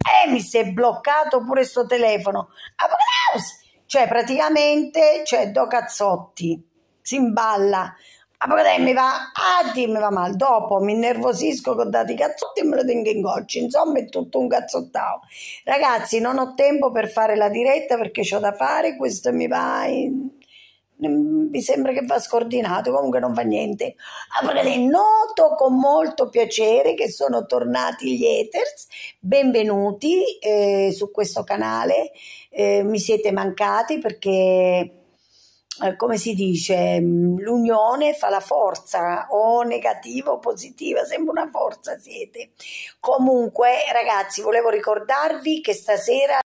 eh, mi si è bloccato pure sto telefono. Apocalipsi! Cioè, praticamente, cioè, do cazzotti, si imballa. mi va, ah, mi va male. Dopo mi innervosisco con dati cazzotti e me lo tengo in goccia. Insomma, è tutto un cazzottao. Ragazzi, non ho tempo per fare la diretta perché ho da fare, questo mi va in Mm, mi sembra che va scordinato, comunque non fa niente. Allora, ah, noto con molto piacere che sono tornati gli haters, benvenuti eh, su questo canale, eh, mi siete mancati perché, eh, come si dice, mm, l'unione fa la forza, o negativa o positiva, sembra una forza siete. Comunque, ragazzi, volevo ricordarvi che stasera...